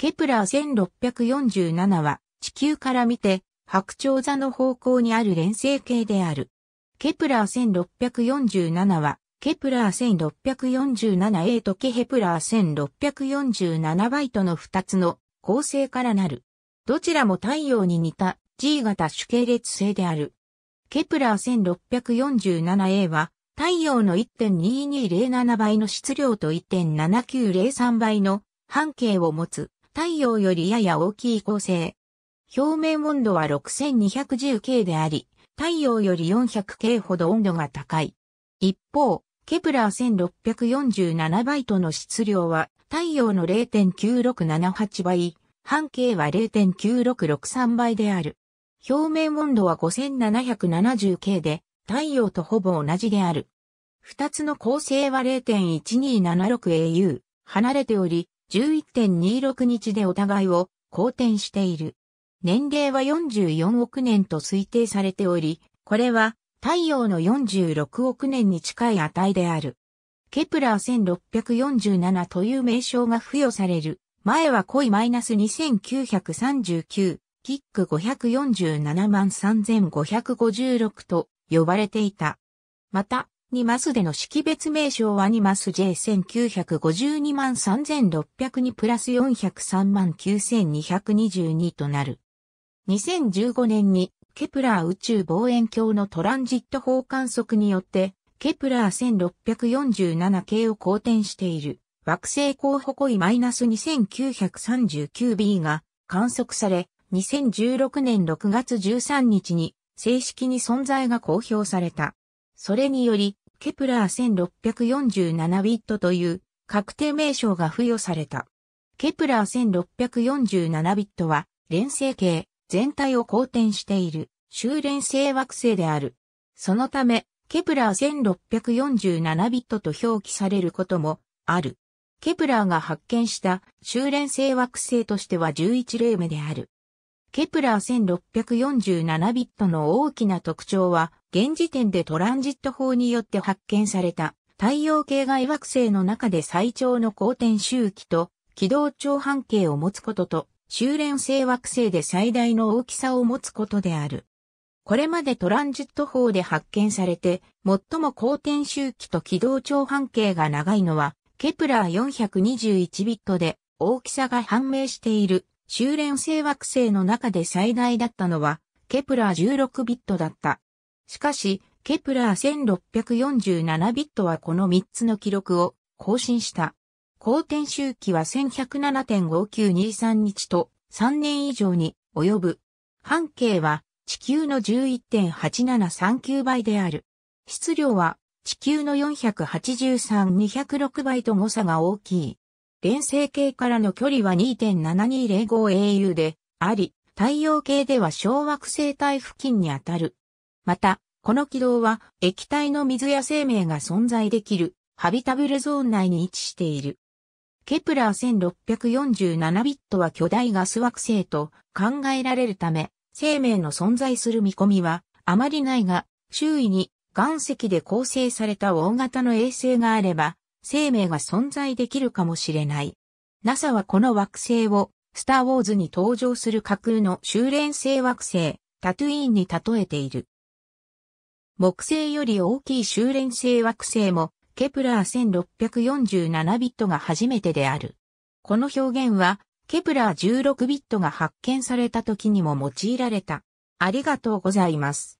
ケプラー1647は地球から見て白鳥座の方向にある連星系である。ケプラー1647はケプラー 1647A とケヘプラー1647バイトの2つの構成からなる。どちらも太陽に似た G 型主系列星である。ケプラー 1647A は太陽の1.2207倍の質量と1.7903倍の半径を持つ太陽よりやや大きい恒星。表面温度は 6210K であり、太陽より 400K ほど温度が高い。一方、ケプラー1647バイトの質量は太陽の0.9678倍、半径は0.9663倍である。表面温度は 5770K で、太陽とほぼ同じである。二つの構成は 0.1276au 離れており、11.26日でお互いを好転している。年齢は44億年と推定されており、これは太陽の46億年に近い値である。ケプラー1647という名称が付与される。前は恋マイナス2939、キック547万3556と呼ばれていた。また、ニマスでの識別名称はニマス J1952 万3602プラス403万9222となる。2015年にケプラー宇宙望遠鏡のトランジット法観測によって、ケプラー1647系を公転している惑星候補濃い -2939b が観測され、2016年6月13日に正式に存在が公表された。それにより、ケプラー1647ビットという確定名称が付与された。ケプラー1647ビットは、連星系全体を公転している修連星惑星である。そのため、ケプラー1647ビットと表記されることもある。ケプラーが発見した修連星惑星としては11例目である。ケプラー1647ビットの大きな特徴は、現時点でトランジット法によって発見された太陽系外惑星の中で最長の公転周期と軌道長半径を持つことと修練性惑星で最大の大きさを持つことである。これまでトランジット法で発見されて最も公転周期と軌道長半径が長いのはケプラー421ビットで大きさが判明している修練星惑星の中で最大だったのは、ケプラー16ビットだった。しかし、ケプラー1647ビットはこの3つの記録を更新した。公転周期は1107.5923日と3年以上に及ぶ。半径は地球の11.8739倍である。質量は地球の483-206倍と誤差が大きい。連星系からの距離は 2.7205au であり、太陽系では小惑星帯付近にあたる。また、この軌道は液体の水や生命が存在できるハビタブルゾーン内に位置している。ケプラー1647ビットは巨大ガス惑星と考えられるため、生命の存在する見込みはあまりないが、周囲に岩石で構成された大型の衛星があれば、生命が存在できるかもしれない。NASA はこの惑星を、スター・ウォーズに登場する架空の修練星惑星、タトゥイーンに例えている。木星より大きい修練星惑星も、ケプラー1647ビットが初めてである。この表現は、ケプラー16ビットが発見された時にも用いられた。ありがとうございます。